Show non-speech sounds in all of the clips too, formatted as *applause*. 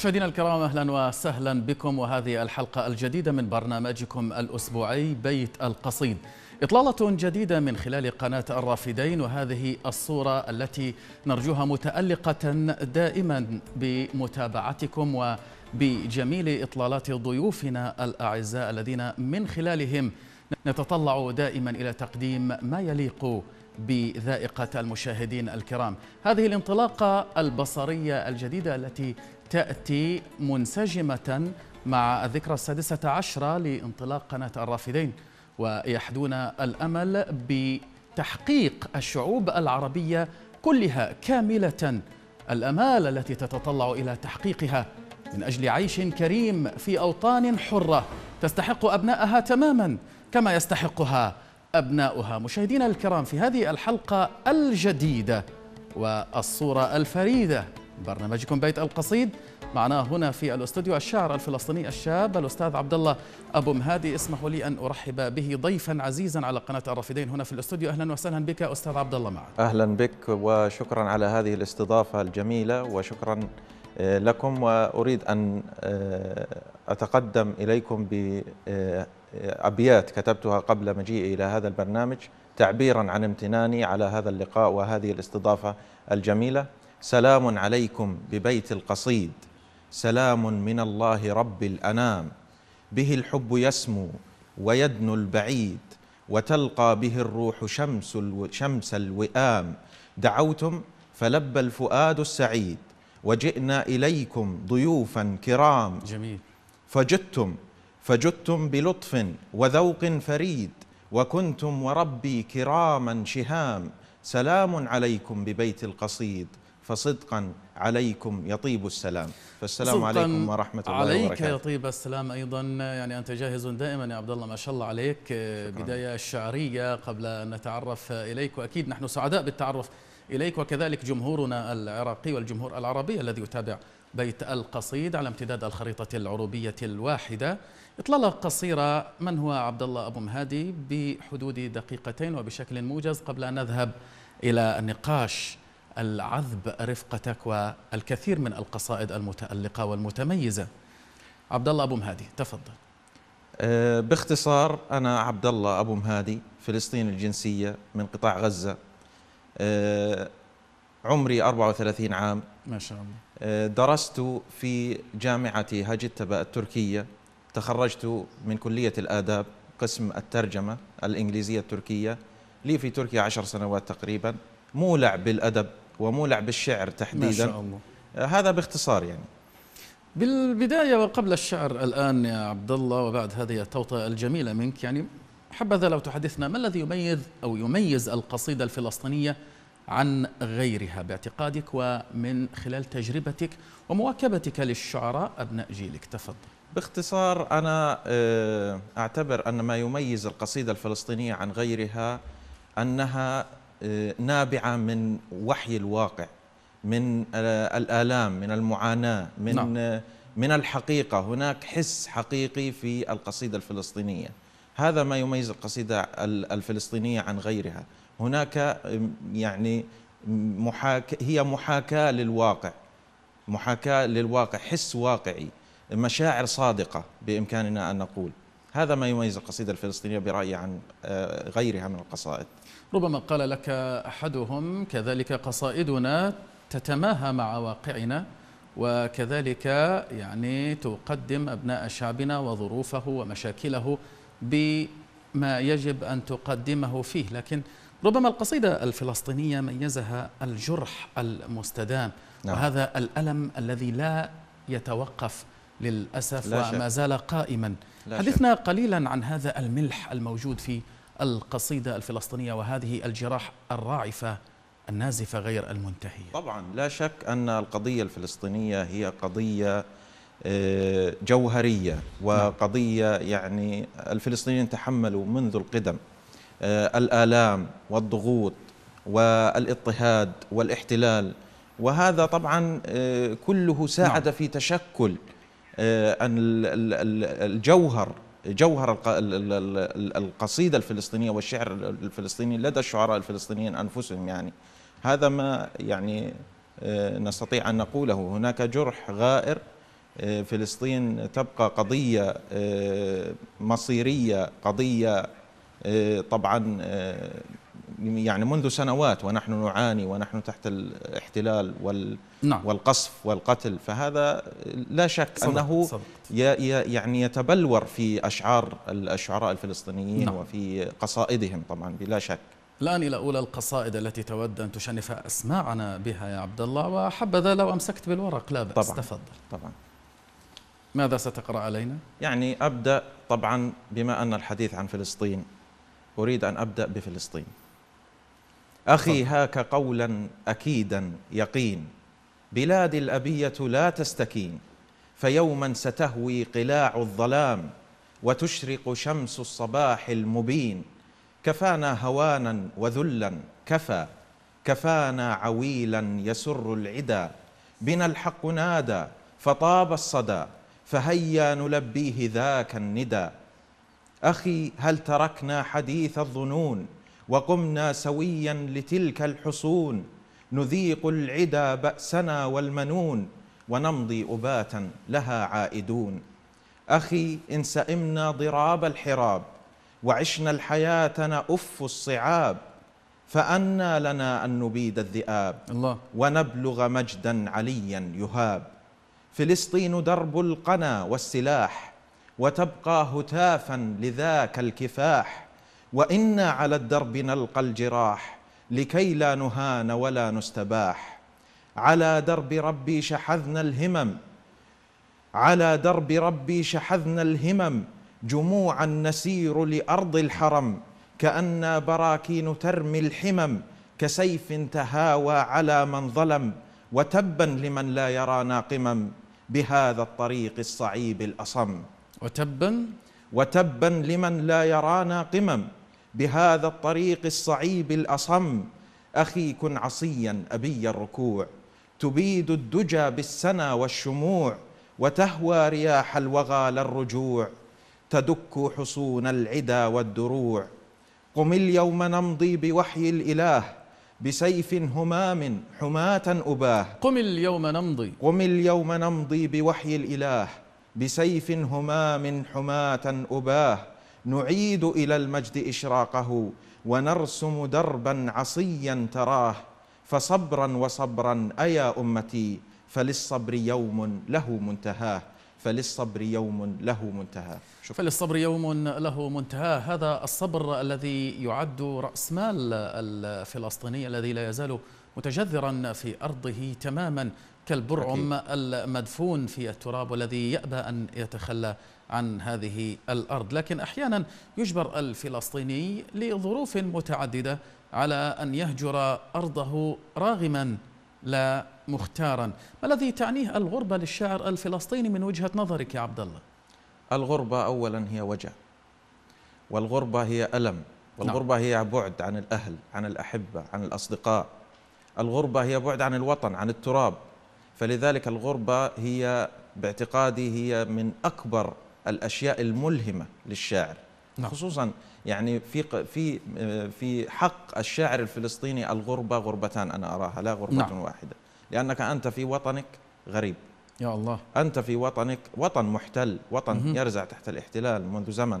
مشاهدينا الكرام اهلا وسهلا بكم وهذه الحلقه الجديده من برنامجكم الاسبوعي بيت القصيد. اطلاله جديده من خلال قناه الرافدين وهذه الصوره التي نرجوها متالقه دائما بمتابعتكم وبجميل إطلالات ضيوفنا الأعزاء الذين من خلالهم نتطلع دائما إلى تقديم ما يليق بذائقة المشاهدين الكرام هذه الانطلاقة البصرية الجديدة التي تأتي منسجمة مع الذكرى السادسة عشرة لانطلاق قناة الرافدين ويحدون الأمل بتحقيق الشعوب العربية كلها كاملة الأمال التي تتطلع إلى تحقيقها من أجل عيش كريم في أوطان حرة تستحق أبنائها تماما كما يستحقها أبناؤها مشاهدينا الكرام في هذه الحلقة الجديدة والصورة الفريدة برنامجكم بيت القصيد معنا هنا في الاستوديو الشاعر الفلسطيني الشاب الاستاذ عبد الله ابو مهادي اسمحوا لي ان ارحب به ضيفا عزيزا على قناه الرافدين هنا في الاستوديو اهلا وسهلا بك استاذ عبد الله معك اهلا بك وشكرا على هذه الاستضافه الجميله وشكرا آه، لكم واريد ان آه، اتقدم اليكم بابيات آه، كتبتها قبل مجيئي الى هذا البرنامج تعبيرا عن امتناني على هذا اللقاء وهذه الاستضافه الجميله سلام عليكم ببيت القصيد سلام من الله رب الانام به الحب يسمو ويدنو البعيد وتلقى به الروح شمس شمس الوئام دعوتم فلبى الفؤاد السعيد وجئنا اليكم ضيوفا كرام جميل فجدتم فجدتم بلطف وذوق فريد وكنتم وربي كراما شهام سلام عليكم ببيت القصيد فصدقا عليكم يطيب السلام فالسلام عليكم ورحمة الله وبركاته عليك يطيب السلام أيضا يعني أنت جاهز دائما يا عبد الله ما شاء الله عليك آه، شكرا. بداية شعرية قبل أن نتعرف إليك وأكيد نحن سعداء بالتعرف إليك وكذلك جمهورنا العراقي والجمهور العربي الذي يتابع بيت القصيد على امتداد الخريطة العروبية الواحدة إطلالة قصيرة من هو عبد الله أبو مهادي بحدود دقيقتين وبشكل موجز قبل أن نذهب إلى النقاش العذب رفقتك والكثير من القصائد المتألقة والمتميزة عبد الله أبو مهادي تفضل أه، باختصار أنا عبد الله أبو مهادي فلسطيني الجنسية من قطاع غزة أه، عمري 34 عام ما شاء الله أه، درست في جامعة هاجتبة التركية تخرجت من كلية الآداب قسم الترجمة الإنجليزية التركية لي في تركيا عشر سنوات تقريبا مولع بالأدب ومولع بالشعر تحديدا ما شاء الله. آه، هذا باختصار يعني بالبدايه وقبل الشعر الان يا عبد الله وبعد هذه التوطئه الجميله منك يعني حبذا لو تحدثنا ما الذي يميز او يميز القصيده الفلسطينيه عن غيرها باعتقادك ومن خلال تجربتك ومواكبتك للشعراء ابناء جيلك تفضل باختصار انا آه، اعتبر ان ما يميز القصيده الفلسطينيه عن غيرها انها آه، نابعه من وحي الواقع من الالام من المعاناه من نعم. من الحقيقه هناك حس حقيقي في القصيده الفلسطينيه هذا ما يميز القصيده الفلسطينيه عن غيرها هناك يعني محاك هي محاكاه للواقع محاكاه للواقع حس واقعي مشاعر صادقه بامكاننا ان نقول هذا ما يميز القصيده الفلسطينيه برايي عن آه، غيرها من القصائد ربما قال لك أحدهم كذلك قصائدنا تتماهى مع واقعنا وكذلك يعني تقدم أبناء شعبنا وظروفه ومشاكله بما يجب أن تقدمه فيه لكن ربما القصيدة الفلسطينية ميزها الجرح المستدام نعم. وهذا الألم الذي لا يتوقف للأسف وما زال قائما حدثنا قليلا عن هذا الملح الموجود في القصيدة الفلسطينية وهذه الجراح الراعفة النازفة غير المنتهية طبعا لا شك أن القضية الفلسطينية هي قضية آه، جوهرية وقضية يعني الفلسطينيين تحملوا منذ القدم آه، الآلام والضغوط والاضطهاد والاحتلال وهذا طبعا آه، كله ساعد نعم. في تشكل الجوهر جوهر القصيدة الفلسطينية والشعر الفلسطيني لدى الشعراء الفلسطينيين أنفسهم يعني هذا ما يعني آه، نستطيع أن نقوله هناك جرح غائر آه، فلسطين تبقى قضية آه، مصيرية قضية طبعا يعني منذ سنوات ونحن نعاني ونحن تحت الاحتلال وال نعم. والقصف والقتل فهذا لا شك صدق انه صدق. يعني يتبلور في اشعار الشعراء الفلسطينيين نعم. وفي قصائدهم طبعا بلا شك الآن إلى أولى القصائد التي تود أن تشنف أسماعنا بها يا عبد الله وحبذا لو أمسكت بالورق لا بأس طبعا تفضل طبعا ماذا ستقرأ علينا؟ يعني أبدأ طبعا بما أن الحديث عن فلسطين أريد أن أبدأ بفلسطين أخي هاك قولا أكيدا يقين بلاد الأبية لا تستكين فيوما ستهوي قلاع الظلام وتشرق شمس الصباح المبين كفانا هوانا وذلا كفى كفانا عويلا يسر العدا بنا الحق نادى فطاب الصدى فهيا نلبيه ذاك الندى أخي هل تركنا حديث الظنون وقمنا سويا لتلك الحصون نذيق العدا بأسنا والمنون ونمضي أباتا لها عائدون أخي إن سئمنا ضراب الحراب وعشنا الحياة نأف الصعاب فأنى لنا أن نبيد الذئاب الله ونبلغ مجدا عليا يهاب فلسطين درب القنا والسلاح وتبقى هتافا لذاك الكفاح وإنا على الدرب نلقى الجراح لكي لا نهان ولا نستباح على درب ربي شحذنا الهمم على درب ربي شحذنا الهمم جموعا نسير لأرض الحرم كأنا براكين ترمي الحمم كسيف تهاوى على من ظلم وتبا لمن لا يرانا قمم بهذا الطريق الصعيب الأصم وتبا وتبا لمن لا يرانا قمم بهذا الطريق الصعيب الأصم أخي كن عصيا أبي الركوع تبيد الدجى بالسنا والشموع وتهوى رياح الوغى للرجوع تدك حصون العدا والدروع قم اليوم نمضي بوحي الإله بسيف همام حماة أباه قم اليوم نمضي قم اليوم نمضي بوحي الإله بسيف همام حماة أباه نعيد إلى المجد إشراقه ونرسم دربا عصيا تراه فصبرا وصبرا أيا أمتي فللصبر يوم له منتهاه فللصبر يوم له منتهى شكرا. فللصبر يوم له منتهى هذا الصبر الذي يعد رأس مال الفلسطيني الذي لا يزال متجذرا في أرضه تماما كالبرعم أكيد. المدفون في التراب والذي يأبى أن يتخلى عن هذه الأرض لكن أحيانا يجبر الفلسطيني لظروف متعددة على أن يهجر أرضه راغما لا مختارا ما الذي تعنيه الغربة للشاعر الفلسطيني من وجهة نظرك يا عبد الله الغربة أولا هي وجع والغربة هي ألم والغربة نعم. هي بعد عن الأهل عن الأحبة عن الأصدقاء الغربة هي بعد عن الوطن عن التراب فلذلك الغربة هي باعتقادي هي من أكبر الاشياء الملهمه للشاعر نعم. خصوصا يعني في في في حق الشاعر الفلسطيني الغربه غربتان انا اراها لا غربه نعم. واحده لانك انت في وطنك غريب يا الله انت في وطنك وطن محتل وطن مه. يرزع تحت الاحتلال منذ زمن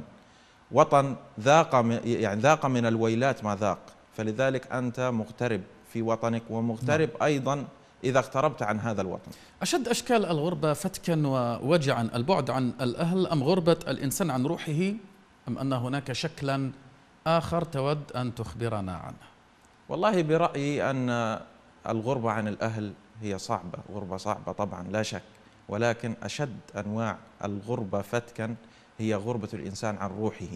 وطن ذاق يعني ذاق من الويلات ما ذاق فلذلك انت مغترب في وطنك ومغترب نعم. ايضا إذا اقتربت عن هذا الوطن أشد أشكال الغربة فتكا ووجعا البعد عن الأهل أم غربة الإنسان عن روحه أم أن هناك شكلا آخر تود أن تخبرنا عنه والله برأيي أن الغربة عن الأهل هي صعبة غربة صعبة طبعا لا شك ولكن أشد أنواع الغربة فتكا هي غربة الإنسان عن روحه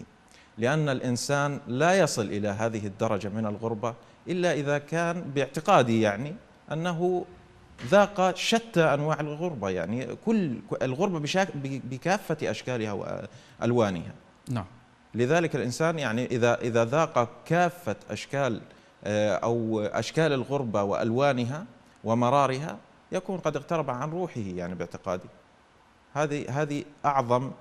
لأن الإنسان لا يصل إلى هذه الدرجة من الغربة إلا إذا كان باعتقادي يعني أنه ذاق شتى أنواع الغربة يعني كل الغربة بشاك بكافة أشكالها وألوانها نعم لذلك الإنسان يعني إذا, إذا ذاق كافة أشكال آه، أو أشكال الغربة وألوانها ومرارها يكون قد اغترب عن روحه يعني باعتقادي هذه هذه أعظم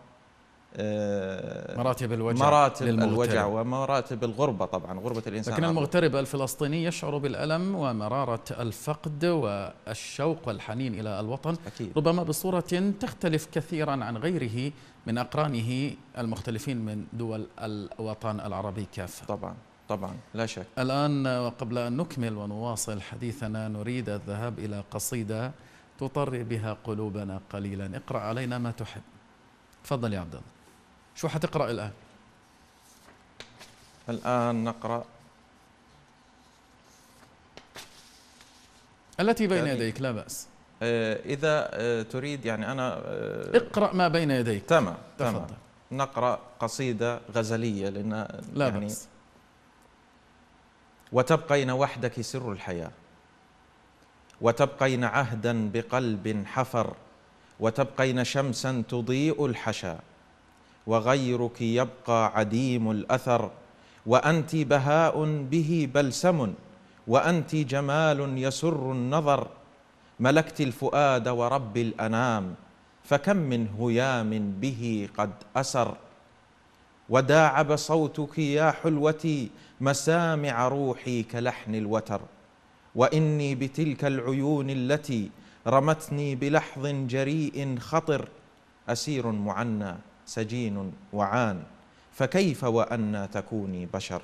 آه، مراتب الوجع مراتب للمغترب. الوجع ومراتب الغربة طبعا غربة الإنسان لكن المغترب الفلسطيني يشعر بالألم ومرارة الفقد والشوق والحنين إلى الوطن أكيد. ربما بصورة تختلف كثيرا عن غيره من أقرانه المختلفين من دول الوطن العربي كافة طبعا طبعا لا شك الآن وقبل أن نكمل ونواصل حديثنا نريد الذهاب إلى قصيدة تطر بها قلوبنا قليلا اقرأ علينا ما تحب تفضل يا عبد الله شو حتقرأ الآن؟ الآن نقرأ التي بين يعني يديك لا بأس آه، إذا آه، تريد يعني أنا آه، اقرأ ما بين يديك تمام تمام نقرأ قصيدة غزلية لأن لا يعني بأس وتبقين وحدك سر الحياة وتبقين عهدا بقلب حفر وتبقين شمسا تضيء الحشا وغيرك يبقى عديم الاثر وانت بهاء به بلسم وانت جمال يسر النظر ملكت الفؤاد ورب الانام فكم من هيام به قد اسر وداعب صوتك يا حلوتي مسامع روحي كلحن الوتر واني بتلك العيون التي رمتني بلحظ جريء خطر اسير معنى سجين وعان فكيف وأن تكوني بشر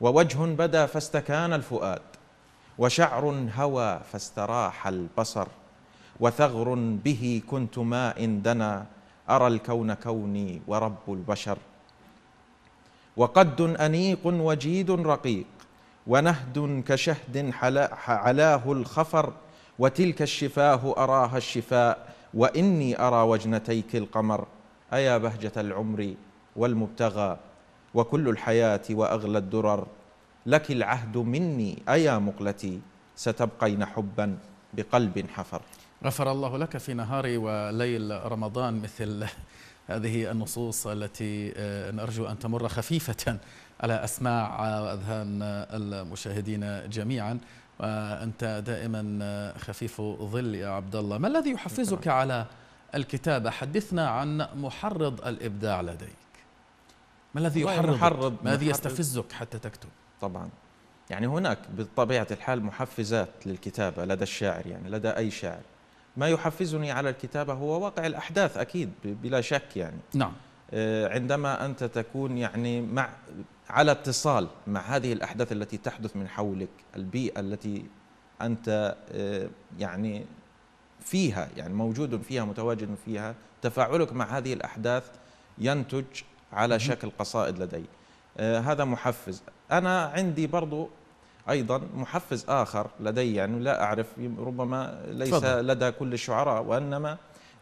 ووجه بدا فاستكان الفؤاد وشعر هوى فاستراح البصر وثغر به كنت ماء دنا أرى الكون كوني ورب البشر وقد أنيق وجيد رقيق ونهد كشهد علاه الخفر وتلك الشفاه أراها الشفاء وإني أرى وجنتيك القمر أيا بهجة العمر والمبتغى وكل الحياة وأغلى الدرر لك العهد مني أيا مقلتي ستبقين حبا بقلب حفر غفر الله لك في نهار وليل رمضان مثل *laughs* هذه النصوص التي آه، نرجو أن تمر خفيفة *laughs* على أسماع وأذهان المشاهدين جميعا وأنت دائما خفيف ظل يا عبد الله ما الذي يحفزك على الكتابة حدثنا عن محرض الإبداع لديك ما الذي يحرض محرض ما الذي يستفزك حتى تكتب طبعا يعني هناك بطبيعة الحال محفزات للكتابة لدى الشاعر يعني لدى أي شاعر ما يحفزني على الكتابة هو واقع الأحداث أكيد بلا شك يعني نعم آه، عندما أنت تكون يعني مع على اتصال مع هذه الأحداث التي تحدث من حولك البيئة التي أنت آه، يعني فيها يعني موجود فيها متواجد فيها تفاعلك مع هذه الأحداث ينتج على شكل قصائد لدي آه، هذا محفز أنا عندي برضو ايضا محفز اخر لدي يعني لا اعرف ربما ليس فضل. لدى كل الشعراء وانما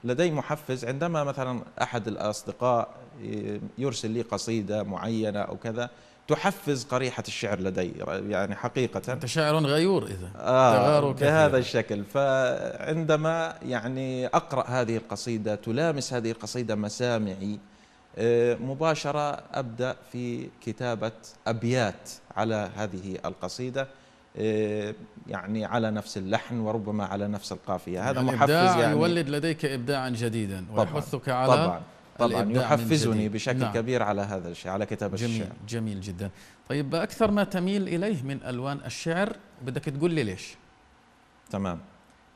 لدي محفز عندما مثلا احد الاصدقاء آه، يرسل لي قصيده معينه او كذا تحفز قريحة الشعر لدي يعني حقيقة أنت شاعر غيور إذا آه بهذا الشكل فعندما يعني أقرأ هذه القصيدة تلامس هذه القصيدة مسامعي آه، مباشرة أبدأ في كتابة أبيات على هذه القصيدة آه، يعني على نفس اللحن وربما على نفس القافية هذا يعني محفز يعني يولد لديك إبداعا جديدا ويحثك على طبعا طبعا يحفزني بشكل نعم. كبير على هذا الشيء على كتابة جميل الشعر جميل جدا طيب أكثر ما تميل إليه من ألوان الشعر بدك تقول لي ليش تمام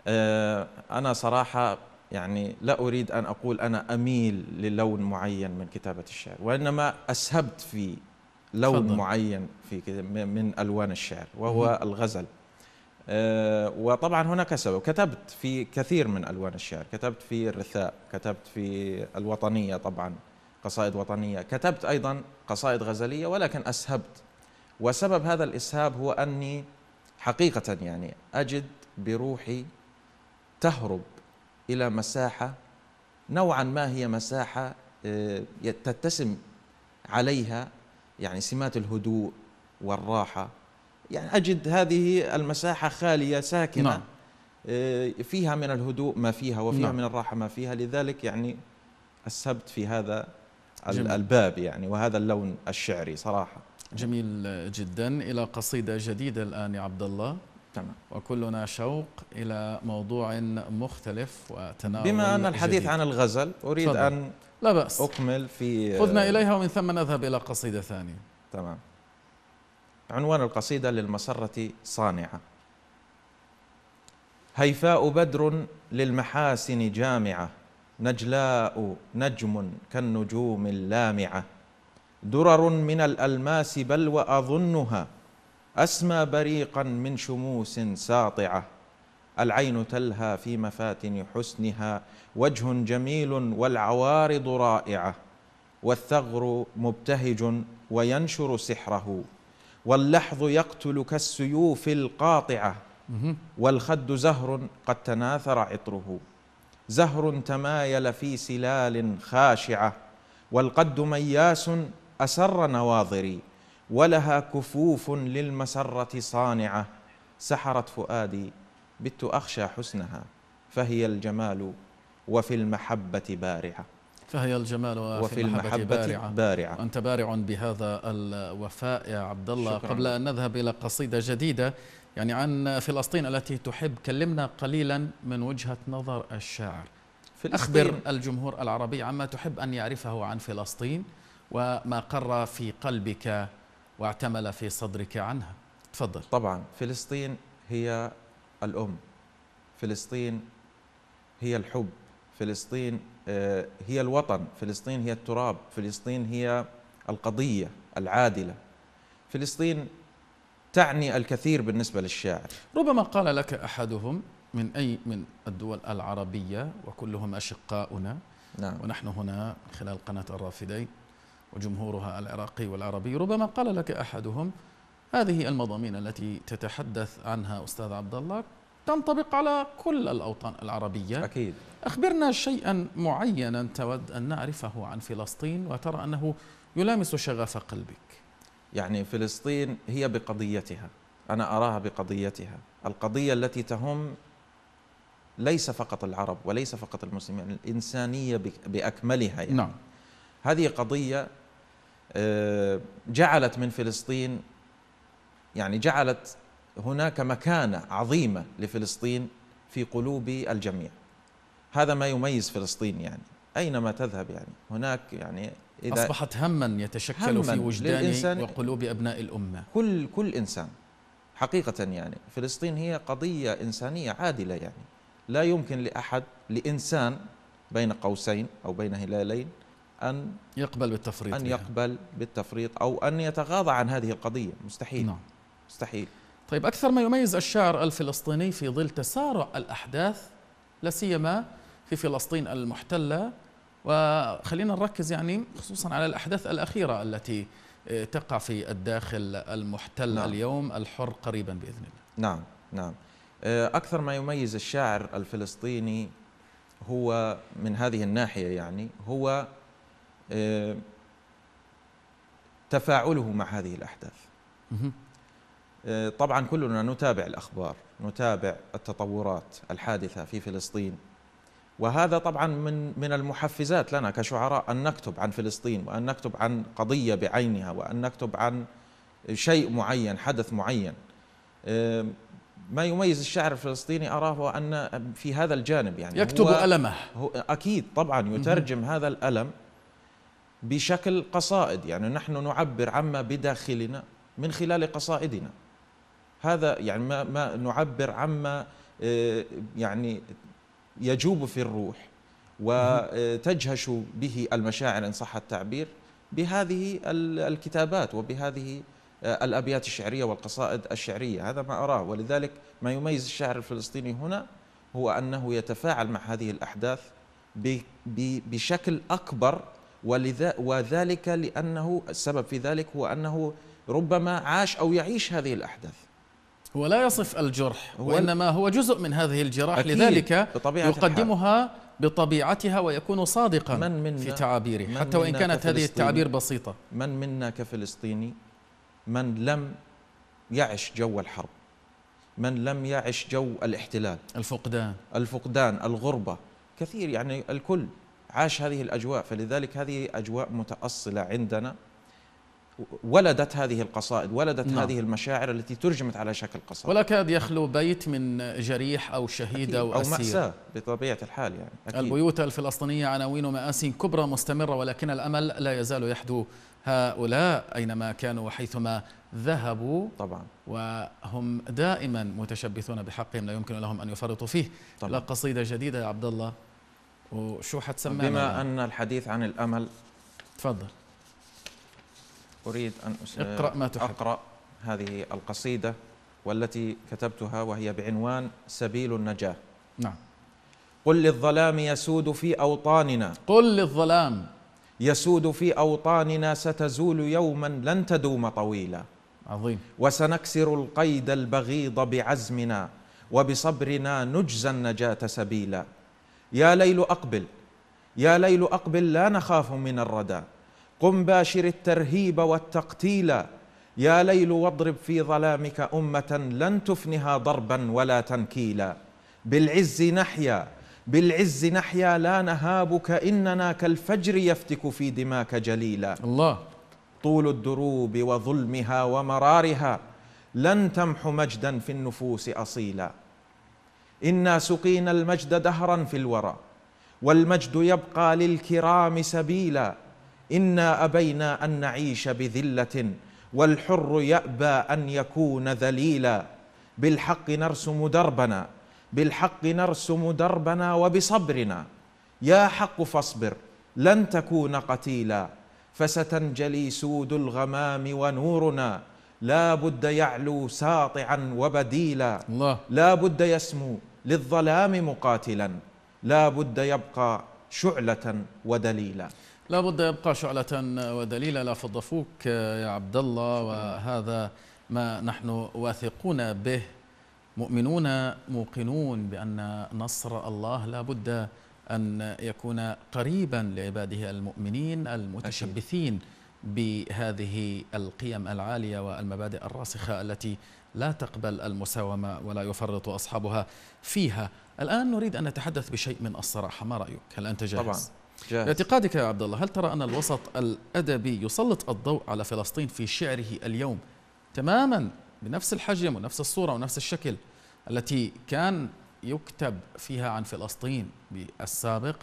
آه أنا صراحة يعني لا أريد أن أقول أنا أميل للون معين من كتابة الشعر وإنما أسهبت في لون فضل. معين في من ألوان الشعر وهو مم. الغزل آه، وطبعا هناك سبب كتبت في كثير من الوان الشعر كتبت في الرثاء كتبت في الوطنيه طبعا قصائد وطنيه كتبت ايضا قصائد غزليه ولكن اسهبت وسبب هذا الاسهاب هو اني حقيقه يعني اجد بروحي تهرب الى مساحه نوعا ما هي مساحه آه، تتسم عليها يعني سمات الهدوء والراحه يعني أجد هذه المساحة خالية ساكنة نعم. آه، فيها من الهدوء ما فيها وفيها نعم. من الراحة ما فيها لذلك يعني السبت في هذا جميل. الباب يعني وهذا اللون الشعري صراحة جميل جدا إلى قصيدة جديدة الآن يا عبد الله تمام وكلنا شوق إلى موضوع مختلف وتناول بما أن الحديث جديد. عن الغزل أريد صدر. أن لا بأس أكمل في خذنا إليها ومن ثم نذهب إلى قصيدة ثانية تمام عنوان القصيدة للمسرة صانعة هيفاء بدر للمحاسن جامعة نجلاء نجم كالنجوم اللامعة درر من الألماس بل وأظنها أسمى بريقا من شموس ساطعة العين تلهى في مفاتن حسنها وجه جميل والعوارض رائعة والثغر مبتهج وينشر سحره واللحظ يقتل كالسيوف القاطعة والخد زهر قد تناثر عطره زهر تمايل في سلال خاشعة والقد مياس أسر نواظري ولها كفوف للمسرة صانعة سحرت فؤادي بت أخشى حسنها فهي الجمال وفي المحبة بارعة فهي الجمال وفي, وفي المحبة, المحبة بارعة, بارعة أنت بارع بهذا الوفاء يا عبد الله قبل أن نذهب إلى قصيدة جديدة يعني عن فلسطين التي تحب كلمنا قليلا من وجهة نظر الشاعر فلسطين. أخبر الجمهور العربي عما تحب أن يعرفه عن فلسطين وما قر في قلبك واعتمل في صدرك عنها تفضل طبعا فلسطين هي الأم فلسطين هي الحب فلسطين آه، هي الوطن فلسطين هي التراب فلسطين هي القضية العادلة فلسطين تعني الكثير بالنسبة للشاعر ربما قال لك أحدهم من أي من الدول العربية وكلهم أشقاؤنا نعم. ونحن هنا من خلال قناة الرافدين وجمهورها العراقي والعربي ربما قال لك أحدهم هذه المضامين التي تتحدث عنها أستاذ عبد الله تنطبق على كل الأوطان العربية أكيد أخبرنا شيئا معينا تود أن نعرفه عن فلسطين وترى أنه يلامس شغف قلبك يعني فلسطين هي بقضيتها أنا أراها بقضيتها القضية التي تهم ليس فقط العرب وليس فقط المسلمين الإنسانية بأكملها يعني. نعم هذه قضية آه، جعلت من فلسطين يعني جعلت هناك مكانه عظيمه لفلسطين في قلوب الجميع هذا ما يميز فلسطين يعني اينما تذهب يعني هناك يعني إذا اصبحت هما يتشكل هما في وجدان وقلوب ابناء الامه كل كل انسان حقيقه يعني فلسطين هي قضيه انسانيه عادله يعني لا يمكن لاحد لانسان بين قوسين او بين هلالين ان يقبل بالتفريط ان يعني. يقبل بالتفريط او ان يتغاضى عن هذه القضيه مستحيل نعم مستحيل طيب أكثر ما يميز الشعر الفلسطيني في ظل تسارع الأحداث سيما في فلسطين المحتلة وخلينا نركز يعني خصوصا على الأحداث الأخيرة التي آه، تقع في الداخل المحتل نعم. اليوم الحر قريبا بإذن الله نعم نعم آه، أكثر ما يميز الشاعر الفلسطيني هو من هذه الناحية يعني هو آه، تفاعله مع هذه الأحداث آه، طبعا كلنا نتابع الاخبار نتابع التطورات الحادثه في فلسطين وهذا طبعا من من المحفزات لنا كشعراء ان نكتب عن فلسطين وان نكتب عن قضيه بعينها وان نكتب عن شيء معين حدث معين آه، ما يميز الشاعر الفلسطيني اراه هو ان في هذا الجانب يعني يكتب هو المه هو اكيد طبعا يترجم هذا الالم بشكل قصائد يعني نحن نعبر عما بداخلنا من خلال قصائدنا هذا يعني ما, ما نعبر عما آه، يعني يجوب في الروح وتجهش آه، به المشاعر إن صح التعبير بهذه الكتابات وبهذه آه، الأبيات الشعرية والقصائد الشعرية هذا ما أراه ولذلك ما يميز الشاعر الفلسطيني هنا هو أنه يتفاعل مع هذه الأحداث بشكل أكبر ولذا وذلك لأنه السبب في ذلك هو أنه ربما عاش أو يعيش هذه الأحداث هو لا يصف الجرح هو وإنما هو جزء من هذه الجراح لذلك يقدمها بطبيعتها ويكون صادقا من منا في تعابيره من حتى وإن كانت هذه التعابير بسيطة من منا كفلسطيني من لم يعش جو الحرب من لم يعش جو الاحتلال الفقدان الفقدان الغربة كثير يعني الكل عاش هذه الأجواء فلذلك هذه أجواء متأصلة عندنا ولدت هذه القصائد ولدت نعم. هذه المشاعر التي ترجمت على شكل قصائد ولا كاد يخلو بيت من جريح أو شهيد أو, أسير أو مأساة بطبيعة الحال يعني أكيد. البيوت الفلسطينية عناوين مآس كبرى مستمرة ولكن الأمل لا يزال يحدو هؤلاء أينما كانوا وحيثما ذهبوا طبعا وهم دائما متشبثون بحقهم لا يمكن لهم أن يفرطوا فيه طبعا. لا قصيدة جديدة يا عبد الله وشو حتسمى بما أن الحديث عن الأمل تفضل أريد أن اقرأ ما تحب أقرأ هذه القصيدة والتي كتبتها وهي بعنوان سبيل النجاة نعم قل للظلام يسود في أوطاننا قل للظلام يسود في أوطاننا ستزول يوما لن تدوم طويلا عظيم وسنكسر القيد البغيض بعزمنا وبصبرنا نجزى النجاة سبيلا يا ليل أقبل يا ليل أقبل لا نخاف من الردى قم باشر الترهيب والتقتيل يا ليل واضرب في ظلامك أمة لن تفنها ضربا ولا تنكيلا بالعز نحيا بالعز نحيا لا نهابك إننا كالفجر يفتك في دماك جليلا الله طول الدروب وظلمها ومرارها لن تمح مجدا في النفوس أصيلا إنا سقينا المجد دهرا في الورى والمجد يبقى للكرام سبيلا إنا أبينا أن نعيش بذلة والحر يأبى أن يكون ذليلا بالحق نرسم دربنا بالحق نرسم دربنا وبصبرنا يا حق فاصبر لن تكون قتيلا فستنجلي سود الغمام ونورنا لا بد يعلو ساطعا وبديلا الله. لا بد يسمو للظلام مقاتلا لا بد يبقى شعلة ودليلا لابد يبقى شعلة ودليل لا فضفوك يا عبد الله وهذا ما نحن واثقون به مؤمنون موقنون بأن نصر الله لابد أن يكون قريبا لعباده المؤمنين المتشبثين بهذه القيم العالية والمبادئ الراسخة التي لا تقبل المساومة ولا يفرط أصحابها فيها الآن نريد أن نتحدث بشيء من الصراحة ما رأيك؟ هل أنت جاهز؟ طبعا جاهز. باعتقادك يا عبد الله هل ترى أن الوسط الأدبي يسلط الضوء على فلسطين في شعره اليوم تماما بنفس الحجم ونفس الصورة ونفس الشكل التي كان يكتب فيها عن فلسطين بالسابق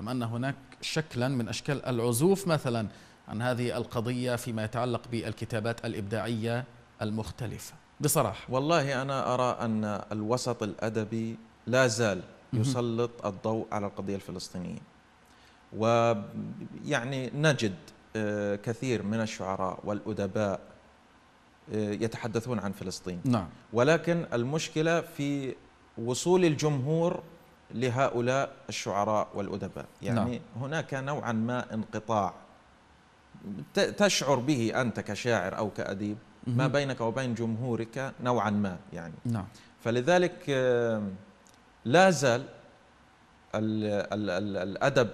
أم أن هناك شكلا من أشكال العزوف مثلا عن هذه القضية فيما يتعلق بالكتابات الإبداعية المختلفة بصراحة والله أنا أرى أن الوسط الأدبي لا زال يسلط الضوء على القضية الفلسطينية ويعني نجد آه، كثير من الشعراء والأدباء آه، يتحدثون عن فلسطين نعم. ولكن المشكلة في وصول الجمهور لهؤلاء الشعراء والأدباء نعم. يعني نعم. هناك نوعا ما انقطاع تشعر به أنت كشاعر أو كأديب ما بينك وبين جمهورك نوعا ما يعني نعم. فلذلك آه، لا زال الأدب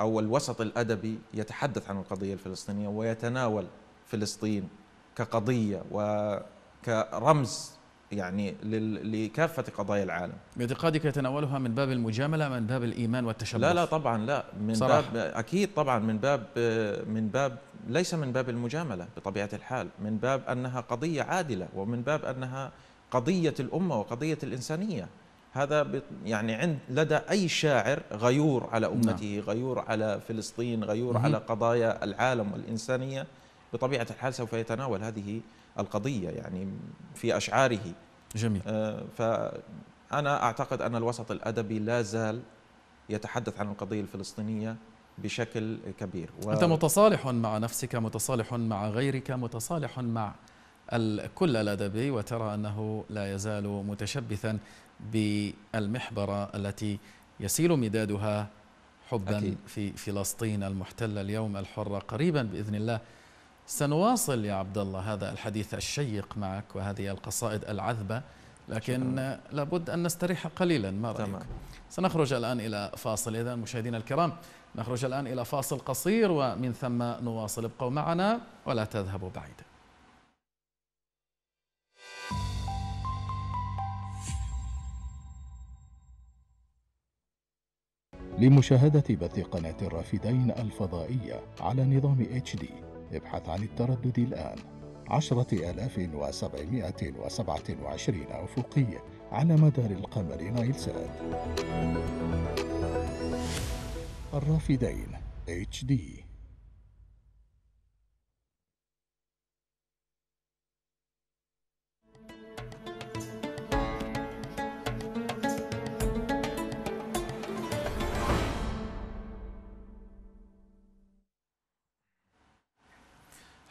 أو الوسط الأدبي يتحدث عن القضية الفلسطينية ويتناول فلسطين كقضية وكرمز يعني لكافة قضايا العالم باعتقادك يتناولها من باب المجاملة من باب الإيمان والتشبث لا لا طبعا لا من صراحة. باب أكيد طبعا من باب من باب ليس من باب المجاملة بطبيعة الحال من باب أنها قضية عادلة ومن باب أنها قضية الأمة وقضية الإنسانية هذا يعني عند لدى أي شاعر غيور على نعم. أمته نعم. غيور على فلسطين غيور على قضايا العالم والإنسانية بطبيعة الحال سوف يتناول هذه القضية يعني في أشعاره جميل آه فأنا أعتقد أن الوسط الأدبي لا زال يتحدث عن القضية الفلسطينية بشكل كبير و... أنت متصالح مع نفسك متصالح مع غيرك متصالح مع الكل الأدبي وترى أنه لا يزال متشبثا بالمحبرة التي يسيل مدادها حبا أكيد. في فلسطين المحتلة اليوم الحرة قريبا بإذن الله سنواصل يا عبد الله هذا الحديث الشيق معك وهذه القصائد العذبة لكن شكرا. لابد أن نستريح قليلا ما رأيك تمام. سنخرج الآن إلى فاصل إذا مشاهدينا الكرام نخرج الآن إلى فاصل قصير ومن ثم نواصل ابقوا معنا ولا تذهبوا بعيدا لمشاهدة بث قناة الرافدين الفضائية على نظام HD ابحث عن التردد الآن عشرة آلاف وسبعمائة وسبعة وعشرين أفقي على مدار القمر نايل سات الرافدين HD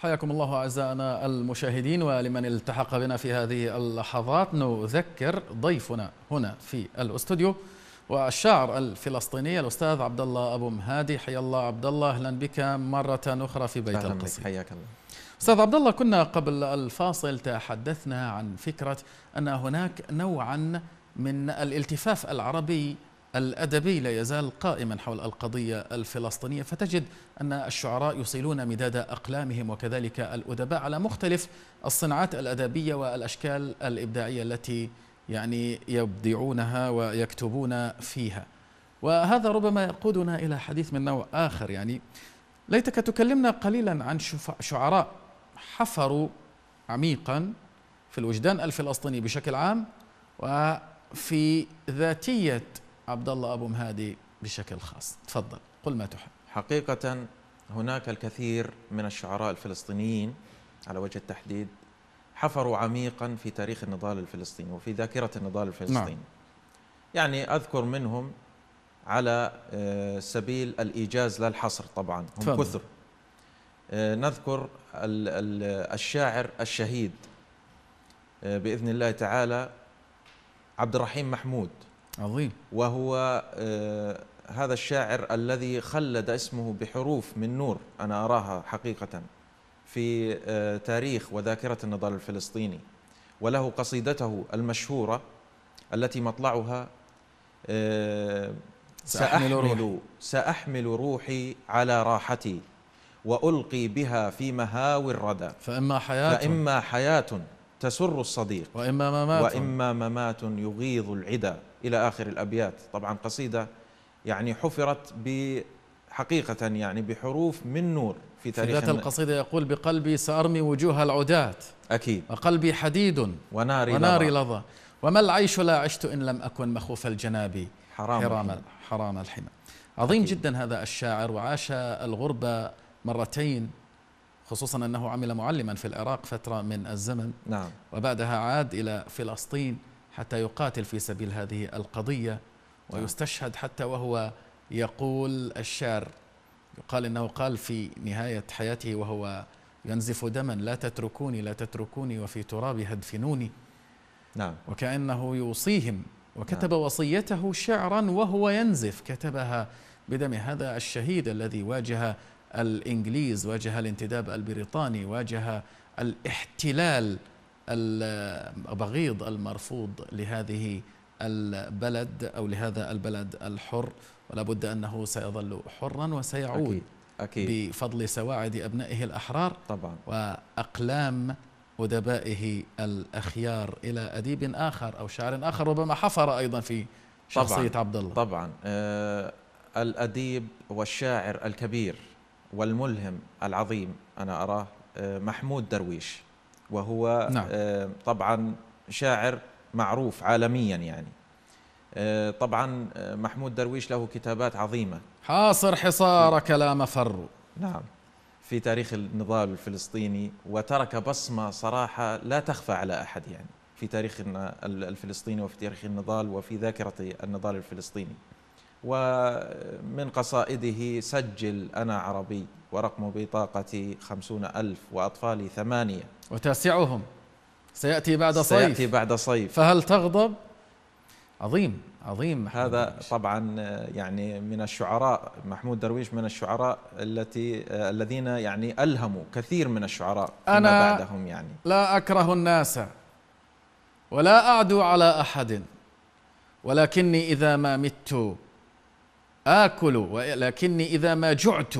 حياكم الله أعزائنا المشاهدين ولمن التحق بنا في هذه اللحظات نذكر ضيفنا هنا في الاستوديو والشاعر الفلسطيني الأستاذ عبد الله أبو مهادي حيا الله عبد الله أهلا بك مرة أخرى في بيت القصيد حياك الله أستاذ عبد الله كنا قبل الفاصل تحدثنا عن فكرة أن هناك نوعا من الالتفاف العربي الأدبي لا يزال قائما حول القضية الفلسطينية فتجد أن الشعراء يصيلون مداد أقلامهم وكذلك الأدباء على مختلف الصناعات الأدبية والأشكال الإبداعية التي يعني يبدعونها ويكتبون فيها وهذا ربما يقودنا إلى حديث من نوع آخر يعني ليتك تكلمنا قليلا عن شعراء حفروا عميقا في الوجدان الفلسطيني بشكل عام وفي ذاتية عبد الله أبو مهادي بشكل خاص تفضل قل ما تحب حقيقة هناك الكثير من الشعراء الفلسطينيين على وجه التحديد حفروا عميقا في تاريخ النضال الفلسطيني وفي ذاكرة النضال الفلسطيني نعم. يعني أذكر منهم على آه، سبيل الإيجاز لا الحصر طبعا هم تفضل. كثر آه، نذكر الشاعر الشهيد آه، بإذن الله تعالى عبد الرحيم محمود عظيم وهو آه، هذا الشاعر الذي خلد اسمه بحروف من نور أنا أراها حقيقة في آه، تاريخ وذاكرة النضال الفلسطيني وله قصيدته المشهورة التي مطلعها آه، سأحمل روحي, سأحمل روحي على راحتي وألقي بها في مهاوي الردى فإما حياة فإما حياة تسر الصديق وإما ممات وإما ممات يغيظ العدا إلى آخر الأبيات طبعا قصيدة يعني حفرت حقيقة يعني بحروف من نور في تاريخ في القصيدة يقول بقلبي سأرمي وجوه العداة أكيد وقلبي حديد وناري, وناري لظى. وما العيش لا عشت إن لم أكن مخوف الجناب حرام, حرام, الحمى. حرام الحمى عظيم أكيد. جدا هذا الشاعر وعاش الغربة مرتين خصوصا أنه عمل معلما في العراق فترة من الزمن نعم. وبعدها عاد إلى فلسطين حتى يقاتل في سبيل هذه القضية نعم. ويستشهد حتى وهو يقول الشعر يقال انه قال في نهايه حياته وهو ينزف دما لا تتركوني لا تتركوني وفي ترابي هدفنوني نعم وكانه يوصيهم وكتب نعم. وصيته شعرا وهو ينزف كتبها بدمه هذا الشهيد الذي واجه الانجليز واجه الانتداب البريطاني واجه الاحتلال البغيض المرفوض لهذه البلد أو لهذا البلد الحر ولا بد أنه سيظل حرا وسيعود أكيد. أكيد. بفضل سواعد أبنائه الأحرار طبعا. وأقلام أدبائه الأخيار إلى أديب آخر أو شاعر آخر ربما حفر أيضا في شخصية طبعاً عبد الله طبعا آه الأديب والشاعر الكبير والملهم العظيم أنا أراه آه محمود درويش وهو نعم. آه، طبعا شاعر معروف عالميا يعني آه، طبعا آه، محمود درويش له كتابات عظيمة حاصر حصارك لا مفر نعم في تاريخ النضال الفلسطيني وترك بصمة صراحة لا تخفى على أحد يعني في تاريخنا الفلسطيني وفي تاريخ النضال وفي ذاكرة النضال الفلسطيني ومن قصائده سجل أنا عربي ورقم بطاقتي خمسون ألف وأطفالي ثمانية وتاسعهم سيأتي بعد صيف سيأتي بعد صيف فهل تغضب؟ عظيم عظيم محمود هذا درويش. طبعا يعني من الشعراء محمود درويش من الشعراء التي الذين يعني ألهموا كثير من الشعراء أنا بعدهم يعني لا أكره الناس ولا أعدو على أحد ولكني إذا ما مت آكل ولكني إذا ما جعت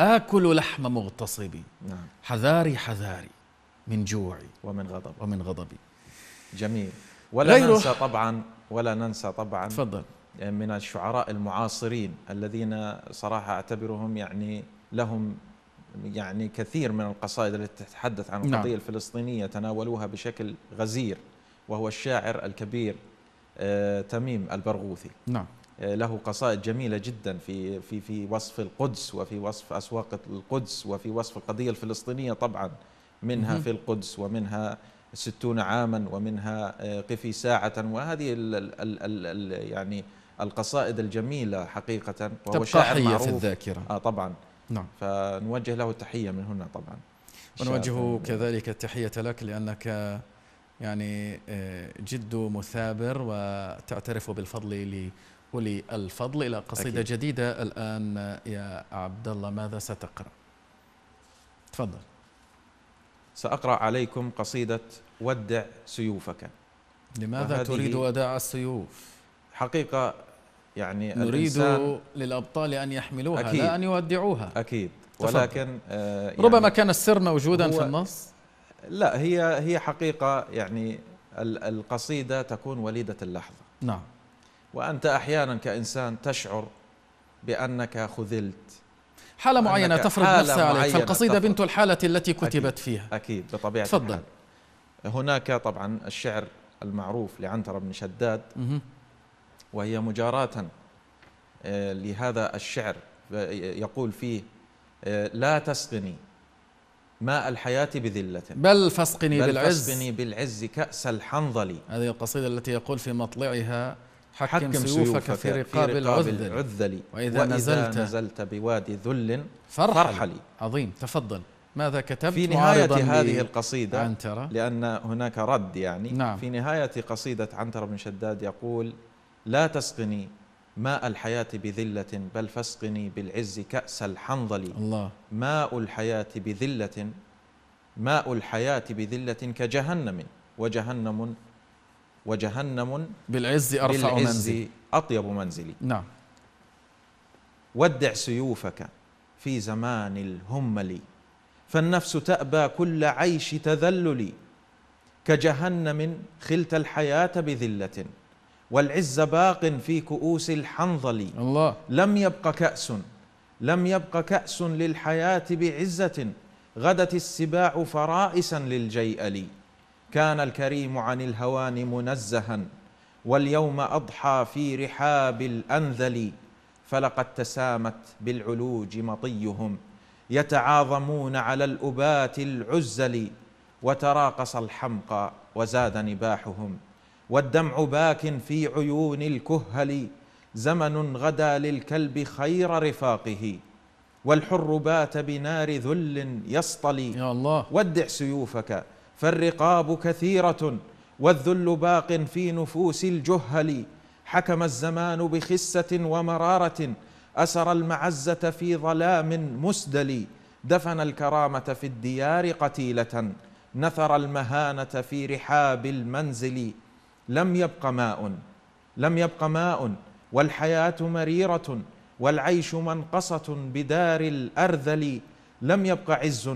آكل لحم مغتصبي نعم. حذاري حذاري من جوعي ومن غضبي ومن غضبي جميل ولا غيره. ننسى طبعا ولا ننسى طبعا تفضل آه، من الشعراء المعاصرين الذين صراحة أعتبرهم يعني لهم يعني كثير من القصائد التي تتحدث عن نعم. القضية نعم. الفلسطينية تناولوها بشكل غزير وهو الشاعر الكبير آه تميم البرغوثي نعم آه، له قصائد جميلة جدا في في في وصف القدس وفي وصف أسواق القدس وفي وصف القضية الفلسطينية طبعا منها في القدس ومنها ستون عاما ومنها آه، قفي ساعة وهذه ال ال ال الـ يعني القصائد الجميلة حقيقة وهو تبقى شاعر حية معروف في الذاكرة آه طبعا نعم فنوجه له التحية من هنا طبعا ونوجه كذلك التحية لك لأنك آه، يعني جد مثابر وتعترف بالفضل ولي الفضل إلى قصيدة أكيد. جديدة الآن يا عبد الله ماذا ستقرأ؟ تفضل سأقرأ عليكم قصيدة ودع سيوفك لماذا تريد وداع السيوف؟ حقيقة يعني نريد للأبطال أن يحملوها أكيد لا أن يودعوها أكيد ولكن آه يعني ربما كان السر موجودا في النص لا هي هي حقيقة يعني القصيدة تكون وليدة اللحظة نعم وأنت أحيانا كإنسان تشعر بأنك خذلت حالة معينة تفرض نفسها عليك فالقصيدة بنت الحالة التي كتبت أكيد فيها أكيد بطبيعة تفضل هناك طبعا الشعر المعروف لعنتر بن شداد وهي مجاراة آه، لهذا الشعر آه، يقول فيه آه، لا تسقني ماء الحياة بذلة بل فاسقني بل بالعز بل فاسقني بالعز كأس الحنظل هذه القصيدة التي يقول في مطلعها حكم, حكم سيوفك في رقاب, العذل, وإذا, وإذا نزلت, نزلت بوادي ذل فارحلي عظيم تفضل ماذا كتبت في نهاية هذه القصيدة عنترة لأن هناك رد يعني نعم في نهاية قصيدة عنترة بن شداد يقول لا تسقني ماء الحياة بذلة بل فاسقني بالعز كأس الحنظل الله ماء الحياة بذلة ماء الحياة بذلة كجهنم وجهنم وجهنم بالعز أرفع بالعز منزل أطيب منزلي نعم ودع سيوفك في زمان الهمل فالنفس تأبى كل عيش تذلل كجهنم خلت الحياة بذلة والعز باق في كؤوس الحنظل الله لم يبق كأس لم يبق كأس للحياة بعزة غدت السباع فرائسا للجيئل كان الكريم عن الهوان منزها واليوم أضحى في رحاب الأنذل فلقد تسامت بالعلوج مطيهم يتعاظمون على الأبات العزل وتراقص الحمقى وزاد نباحهم والدمع باك في عيون الكهل زمن غدا للكلب خير رفاقه والحر بات بنار ذل يصطلي يا الله ودع سيوفك فالرقاب كثيرة والذل باق في نفوس الجهل حكم الزمان بخسة ومرارة أسر المعزة في ظلام مسدل دفن الكرامة في الديار قتيلة نثر المهانة في رحاب المنزل لم يبق ماء لم يبق ماء والحياة مريرة والعيش منقصة بدار الأرذل لم يبق عز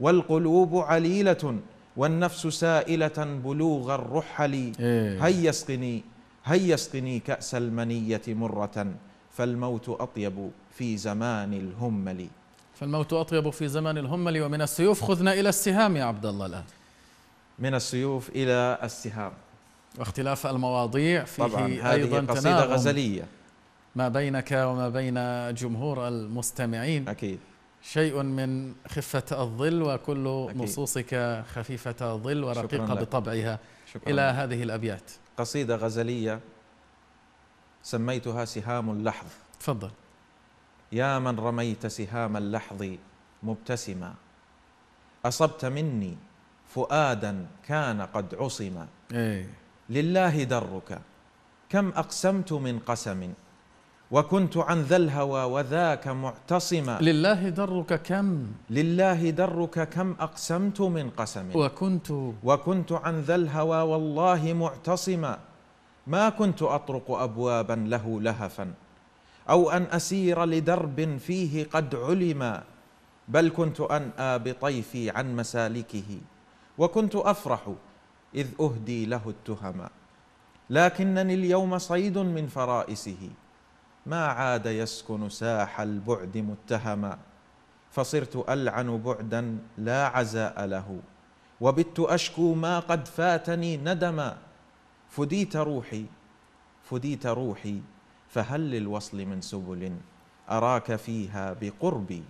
والقلوب عليلة والنفس سائلة بلوغ الرحل إيه. هيا اسقني هيا اسقني كأس المنية مرة فالموت أطيب في زمان الهمل فالموت أطيب في زمان الهمل ومن السيوف خذنا إلى السهام يا عبد الله الآن من السيوف إلى السهام واختلاف المواضيع فيه طبعا هذه أيضا قصيدة غزلية ما بينك وما بين جمهور المستمعين أكيد شيء من خفة الظل وكل نصوصك خفيفة الظل ورقيقة بطبعها شكرا إلى لك. هذه الأبيات قصيدة غزلية سميتها سهام اللحظ تفضل يا من رميت سهام اللحظ مبتسما أصبت مني فؤادا كان قد عصما إيه. لله درك كم أقسمت من قسم وكنت عن ذا الهوى وذاك معتصما لله درك كم لله درك كم أقسمت من قسم وكنت وكنت عن ذا الهوى والله معتصما ما كنت أطرق أبوابا له لهفا أو أن أسير لدرب فيه قد علما بل كنت أنأى بطيفي عن مسالكه وكنت أفرح إذ أهدي له التهما لكنني اليوم صيد من فرائسه ما عاد يسكن ساح البعد متهما فصرت ألعن بعدا لا عزاء له وبت أشكو ما قد فاتني ندما فديت روحي فديت روحي فهل للوصل من سبل أراك فيها بقربي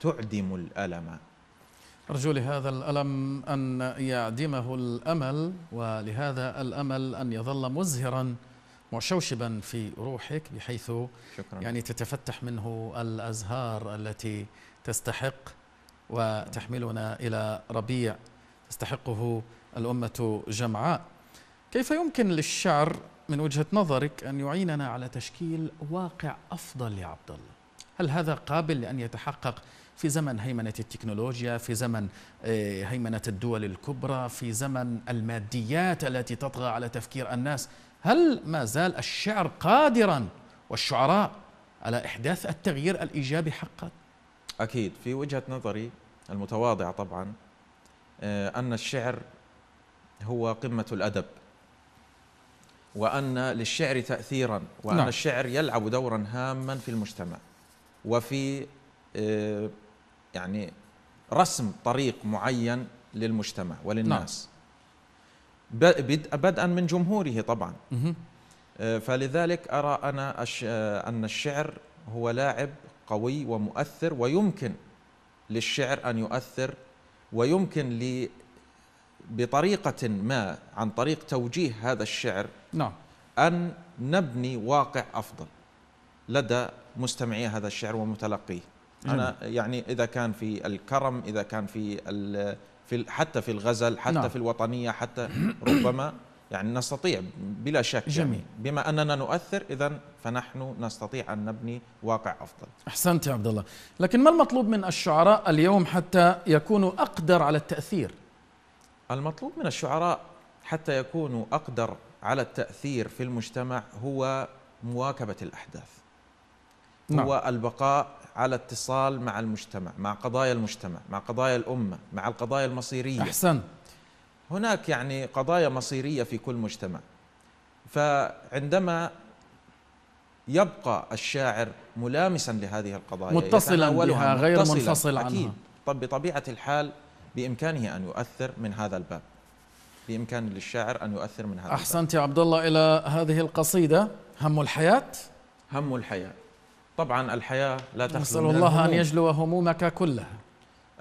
تعدم الألم أرجو لهذا الألم أن يعدمه الأمل ولهذا الأمل أن يظل مزهراً مشوشبا في روحك بحيث شكرا. يعني تتفتح منه الأزهار التي تستحق وتحملنا إلى ربيع تستحقه الأمة جمعاء كيف يمكن للشعر من وجهة نظرك أن يعيننا على تشكيل واقع أفضل يا عبد الله هل هذا قابل لأن يتحقق في زمن هيمنة التكنولوجيا في زمن آه، هيمنة الدول الكبرى في زمن الماديات التي تطغى على تفكير الناس هل ما زال الشعر قادرا والشعراء على إحداث التغيير الإيجابي حقا؟ أكيد في وجهة نظري المتواضعة طبعا آه، أن الشعر هو قمة الأدب وأن للشعر تأثيرا وأن نعم. الشعر يلعب دورا هاما في المجتمع وفي آه، يعني رسم طريق معين للمجتمع وللناس نعم. بدءا من جمهوره طبعا آه، فلذلك أرى أنا آه، أن الشعر هو لاعب قوي ومؤثر ويمكن للشعر أن يؤثر ويمكن لي بطريقة ما عن طريق توجيه هذا الشعر نعم أن نبني واقع أفضل لدى مستمعي هذا الشعر ومتلقيه أنا يعني إذا كان في الكرم إذا كان في في حتى في الغزل حتى نعم. في الوطنية حتى *clears throat* ربما يعني نستطيع بلا شك يعني. جميل يعني بما أننا نؤثر إذا فنحن نستطيع أن نبني واقع أفضل أحسنت يا عبد الله لكن ما المطلوب من الشعراء اليوم حتى يكونوا أقدر على التأثير المطلوب من الشعراء حتى يكونوا أقدر على التأثير في المجتمع هو مواكبة الأحداث نعم. هو البقاء على اتصال مع المجتمع مع قضايا المجتمع مع قضايا الأمة مع القضايا المصيرية أحسن هناك يعني قضايا مصيرية في كل مجتمع فعندما يبقى الشاعر ملامسا لهذه القضايا متصلا بها غير متصلاً منفصل عنها أكيد طب بطبيعة الحال بإمكانه أن يؤثر من هذا الباب بإمكان للشاعر أن يؤثر من هذا أحسنت الباب. يا عبد الله إلى هذه القصيدة هم الحياة هم الحياة طبعا الحياة لا تخلو نسأل الله أن يجلو همومك كلها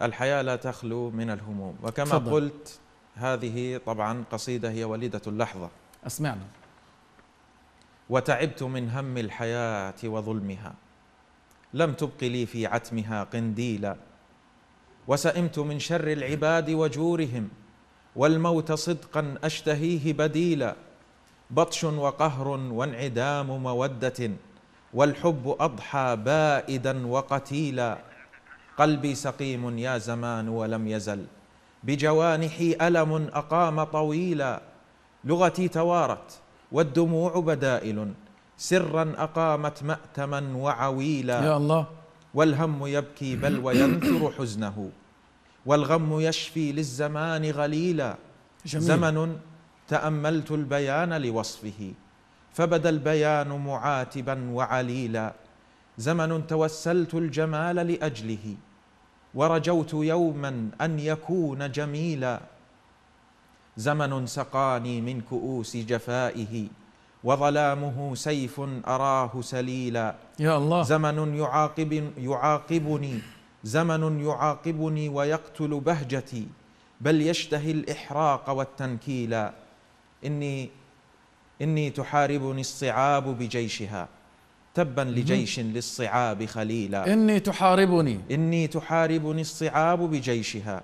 الحياة لا تخلو من الهموم وكما فضل. قلت هذه طبعا قصيدة هي وليدة اللحظة أسمعنا وتعبت من هم الحياة وظلمها لم تبق لي في عتمها قنديلا وسئمت من شر العباد وجورهم والموت صدقا أشتهيه بديلا بطش وقهر وانعدام مودة والحب أضحى بائدا وقتيلا قلبي سقيم يا زمان ولم يزل بجوانحي ألم أقام طويلا لغتي توارت والدموع بدائل سرا أقامت مأتما وعويلا يا الله والهم يبكي بل وينثر حزنه والغم يشفي للزمان غليلا جميل. زمن تأملت البيان لوصفه فبدا البيان معاتبا وعليلا زمن توسلت الجمال لاجله ورجوت يوما ان يكون جميلا زمن سقاني من كؤوس جفائه وظلامه سيف اراه سليلا يا الله زمن يعاقب يعاقبني زمن يعاقبني ويقتل بهجتي بل يشتهي الاحراق والتنكيلا اني إني تحاربني الصعاب بجيشها تبا لجيش للصعاب خليلا إني تحاربني إني تحاربني الصعاب بجيشها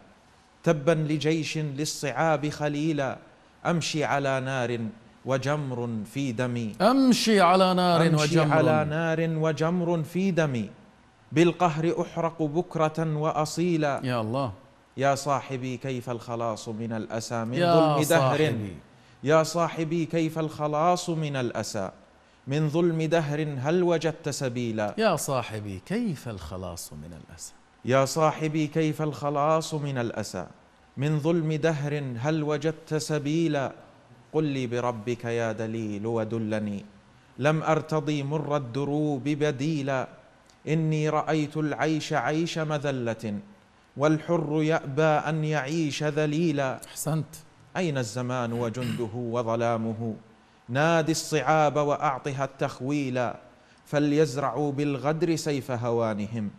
تبا لجيش للصعاب خليلا أمشي على نار وجمر في دمي أمشي على نار أمشي وجمر على نار وجمر في دمي بالقهر أحرق بكرة وأصيلا يا الله يا صاحبي كيف الخلاص من الأسى من ظلم دهر صاحبي. يا صاحبي كيف الخلاص من الأسى من ظلم دهر هل وجدت سبيلا يا صاحبي كيف الخلاص من الأسى يا صاحبي كيف الخلاص من الأسى من ظلم دهر هل وجدت سبيلا قل لي بربك يا دليل ودلني لم أرتضي مر الدروب بديلا إني رأيت العيش عيش مذلة والحر يأبى أن يعيش ذليلا أحسنت أين الزمان وجنده وظلامه نادي الصعاب وأعطها التخويلا فليزرعوا بالغدر سيف هوانهم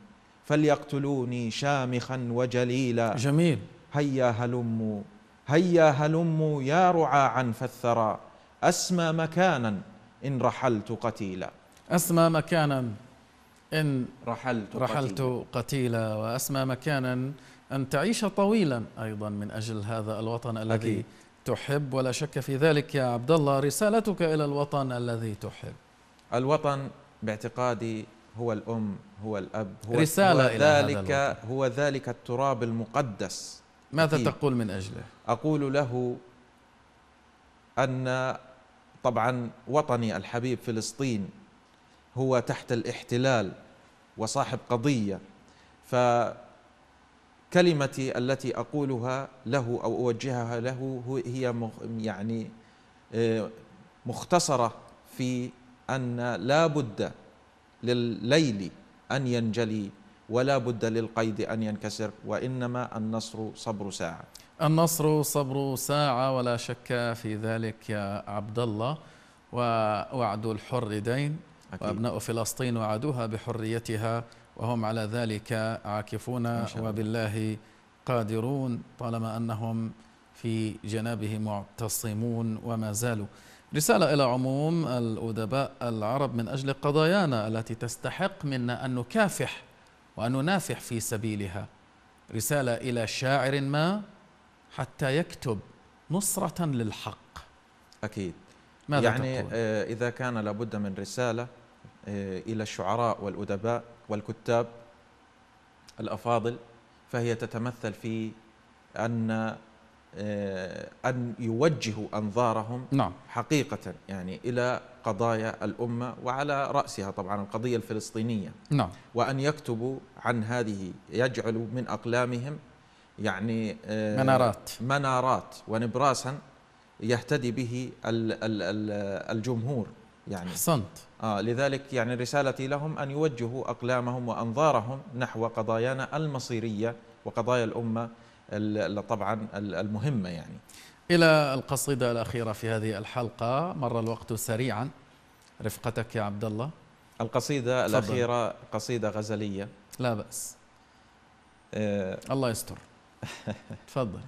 فليقتلوني شامخا وجليلا جميل هيا هلموا هيا هلموا يا رعاعا فالثرى أسمى مكانا إن رحلت قتيلا أسمى مكانا إن رحلت, رحلت قتيلا, قتيلا وأسمى مكانا أن تعيش طويلا أيضا من أجل هذا الوطن الذي أكيد. تحب ولا شك في ذلك يا عبد الله رسالتك إلى الوطن الذي تحب الوطن باعتقادي هو الأم هو الأب هو, رسالة هو إلى ذلك هذا هو ذلك التراب المقدس ماذا أكيد. تقول من أجله؟ أقول له أن طبعا وطني الحبيب فلسطين هو تحت الاحتلال وصاحب قضية ف كلمتي التي أقولها له أو أوجهها له هي يعني آه، مختصرة في أن لا بد للليل أن ينجلي ولا بد للقيد أن ينكسر وإنما النصر صبر ساعة النصر صبر ساعة ولا شك في ذلك يا عبد الله ووعد الحر دين أكيد. وأبناء فلسطين وعدوها بحريتها وهم على ذلك عاكفون وبالله قادرون طالما أنهم في جنابه معتصمون وما زالوا رسالة إلى عموم الأدباء العرب من أجل قضايانا التي تستحق منا أن نكافح وأن ننافح في سبيلها رسالة إلى شاعر ما حتى يكتب نصرة للحق أكيد ماذا يعني تقول؟ آه، إذا كان لابد من رسالة آه، إلى الشعراء والأدباء والكتاب الافاضل فهي تتمثل في ان آه، ان يوجهوا انظارهم نعم. حقيقه يعني الى قضايا الامه وعلى راسها طبعا القضيه الفلسطينيه نعم. وان يكتبوا عن هذه يجعلوا من اقلامهم يعني آه، منارات منارات ونبراسا يهتدي به الجمهور يعني احسنت آه لذلك يعني رسالتي لهم أن يوجهوا أقلامهم وأنظارهم نحو قضايانا المصيرية وقضايا الأمة طبعا المهمة يعني إلى القصيدة الأخيرة في هذه الحلقة مر الوقت سريعا رفقتك يا عبد الله القصيدة فضل. الأخيرة قصيدة غزلية لا بأس آه الله يستر *laughs* تفضل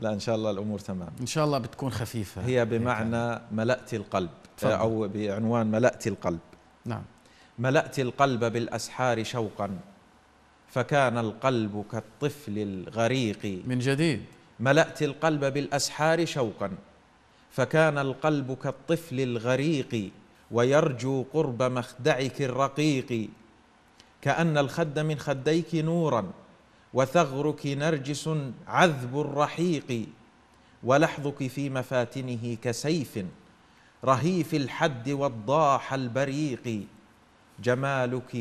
لا ان شاء الله الامور تمام ان شاء الله بتكون خفيفه هي بمعنى يعني. ملأت القلب فضل. او بعنوان ملأت القلب نعم ملأت القلب بالاسحار شوقا فكان القلب كالطفل الغريق من جديد ملأت القلب بالاسحار شوقا فكان القلب كالطفل الغريق ويرجو قرب مخدعك الرقيق كأن الخد من خديك نورا وثغرك نرجس عذب الرحيق ولحظك في مفاتنه كسيف رهيف الحد والضاح البريق جمالك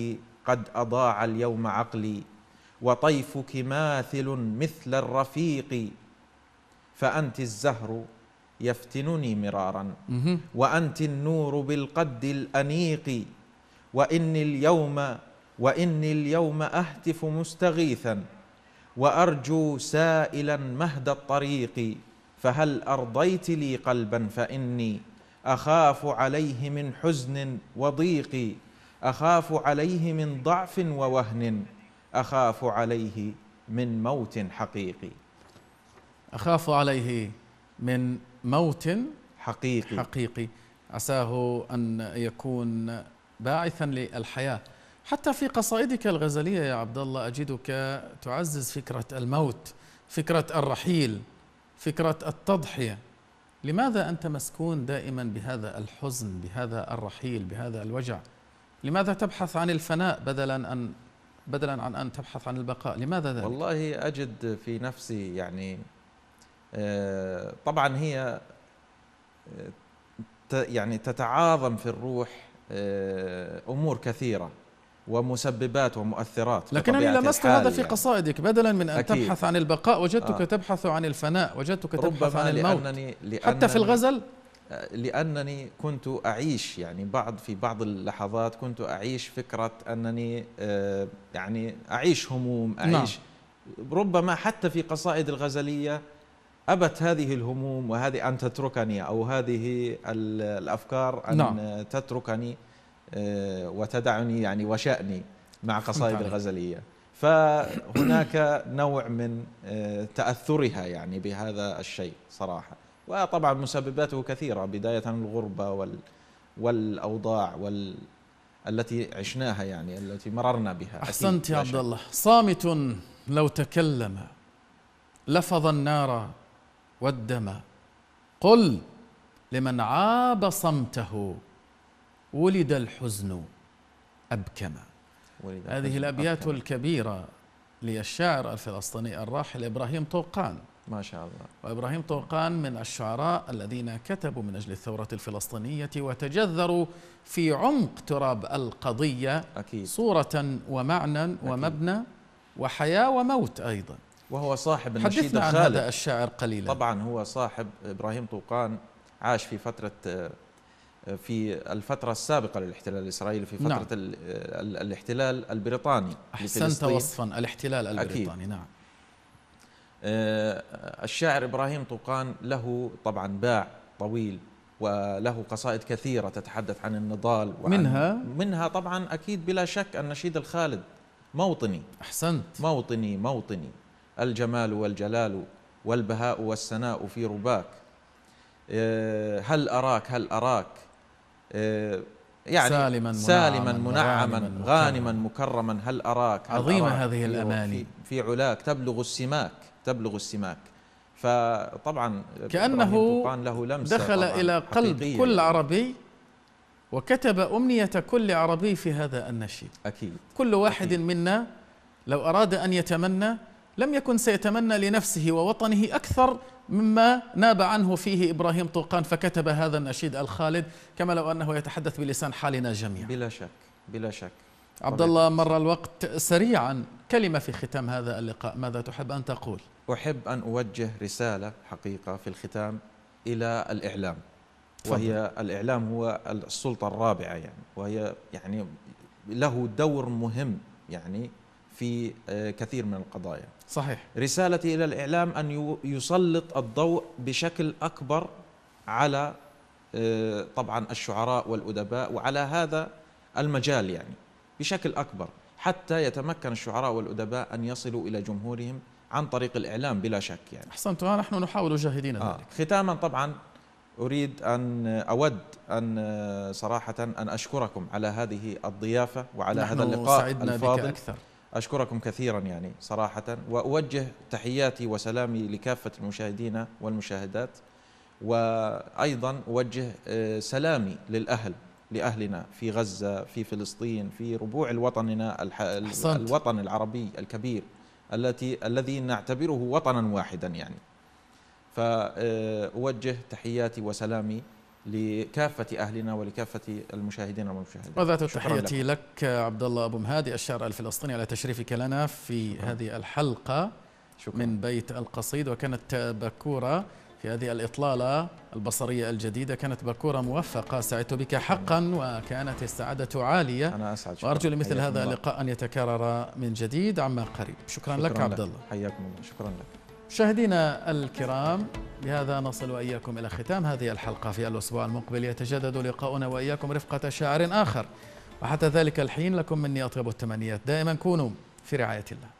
قد اضاع اليوم عقلي وطيفك ماثل مثل الرفيق فانت الزهر يفتنني مرارا وانت النور بالقد الانيق واني اليوم واني اليوم اهتف مستغيثا وأرجو سائلا مهد الطريق فهل أرضيت لي قلبا فإني أخاف عليه من حزن وضيق أخاف عليه من ضعف ووهن أخاف عليه من موت حقيقي أخاف عليه من موت حقيقي حقيقي عساه أن يكون باعثا للحياة حتى في قصائدك الغزلية يا عبد الله أجدك تعزز فكرة الموت فكرة الرحيل فكرة التضحية لماذا أنت مسكون دائما بهذا الحزن بهذا الرحيل بهذا الوجع لماذا تبحث عن الفناء بدلا أن بدلا عن أن تبحث عن البقاء لماذا ذلك؟ والله أجد في نفسي يعني آه، طبعا هي آه، يعني تتعاظم في الروح آه، امور كثيره ومسببات ومؤثرات لكنني لمست هذا في قصائدك بدلا من أن أكيد. تبحث عن البقاء وجدتك آه. تبحث عن الفناء وجدتك تبحث عن الموت لأنني لأنني حتى في الغزل آه، لأنني كنت أعيش يعني بعض في بعض اللحظات كنت أعيش فكرة أنني آه، يعني أعيش هموم أعيش نعم. ربما حتى في قصائد الغزلية أبت هذه الهموم وهذه أن تتركني أو هذه الأفكار أن نعم. تتركني آه، وتدعني يعني وشأني مع قصائد الغزلية فهناك نوع من آه، تأثرها يعني بهذا الشيء صراحة وطبعا مسبباته كثيرة بداية الغربة وال والأوضاع وال التي عشناها يعني التي مررنا بها أحسنت يا عبد الله صامت لو تكلم لفظ النار والدم قل لمن عاب صمته ولد الحزن أبكما ولد هذه الأبيات أبكما. الكبيرة للشاعر الفلسطيني الراحل إبراهيم طوقان ما شاء الله وإبراهيم طوقان من الشعراء الذين كتبوا من أجل الثورة الفلسطينية وتجذروا في عمق تراب القضية أكيد. صورة ومعنى ومبنى وحياة وموت أيضا وهو صاحب النشيد حدثنا عن هذا الشاعر قليلا طبعا هو صاحب إبراهيم طوقان عاش في فترة آه، في الفترة السابقة للاحتلال الإسرائيلي في فترة نعم. الاحتلال البريطاني أحسنت وصفا الاحتلال البريطاني أكيد. نعم آه، الشاعر إبراهيم طوقان له طبعا باع طويل وله قصائد كثيرة تتحدث عن النضال وعن منها منها طبعا أكيد بلا شك النشيد الخالد موطني أحسنت موطني موطني الجمال والجلال والبهاء والسناء في رباك آه، هل أراك هل أراك آه، يعني سالما سالما منعما, منعما غانما مكرما هل أراك هل عظيمة أراك هذه الأماني في علاك تبلغ السماك تبلغ السماك فطبعا كأنه له لمسة دخل إلى قلب كل يعني. عربي وكتب أمنية كل عربي في هذا النشيد أكيد كل واحد أكيد منا لو أراد أن يتمنى لم يكن سيتمنى لنفسه ووطنه أكثر مما ناب عنه فيه إبراهيم طوقان فكتب هذا النشيد الخالد كما لو أنه يتحدث بلسان حالنا جميعا بلا شك بلا شك عبد الله مر الوقت سريعا كلمة في ختام هذا اللقاء ماذا تحب أن تقول؟ أحب أن أوجه رسالة حقيقة في الختام إلى الإعلام وهي الإعلام هو السلطة الرابعة يعني وهي يعني له دور مهم يعني في آه، كثير من القضايا صحيح رسالتي إلى الإعلام أن يسلط الضوء بشكل أكبر على آه، طبعا الشعراء والأدباء وعلى هذا المجال يعني بشكل أكبر حتى يتمكن الشعراء والأدباء أن يصلوا إلى جمهورهم عن طريق الإعلام بلا شك يعني أحسنت نحن نحاول جاهدين آه. ذلك ختاما طبعا أريد أن أود أن آه، صراحة أن أشكركم على هذه الضيافة وعلى هذا اللقاء سعدنا الفاضل بك أكثر أشكركم كثيرا يعني صراحة وأوجه تحياتي وسلامي لكافة المشاهدين والمشاهدات وأيضا أوجه آه، سلامي للأهل لأهلنا في غزة في فلسطين في ربوع الوطننا الح... الوطن العربي الكبير التي الذي نعتبره وطنا واحدا يعني فأوجه تحياتي وسلامي لكافة أهلنا ولكافة المشاهدين والمشاهدات وذات التحية لك, لك عبد الله أبو مهادي الشاعر الفلسطيني على تشريفك لنا في شكرا. هذه الحلقة شكرا. من بيت القصيد وكانت بكورة في هذه الإطلالة البصرية الجديدة كانت بكورة موفقة سعدت بك حقا وكانت السعادة عالية أنا أسعد شكرا. وأرجو لمثل هذا اللقاء أن يتكرر من جديد عما قريب شكرا, شكرا لك عبد الله حياكم الله شكرا لك مشاهدينا الكرام بهذا نصل وإياكم إلى ختام هذه الحلقة في الأسبوع المقبل يتجدد لقاؤنا وإياكم رفقة شاعر آخر وحتى ذلك الحين لكم مني أطيب التمنيات دائما كونوا في رعاية الله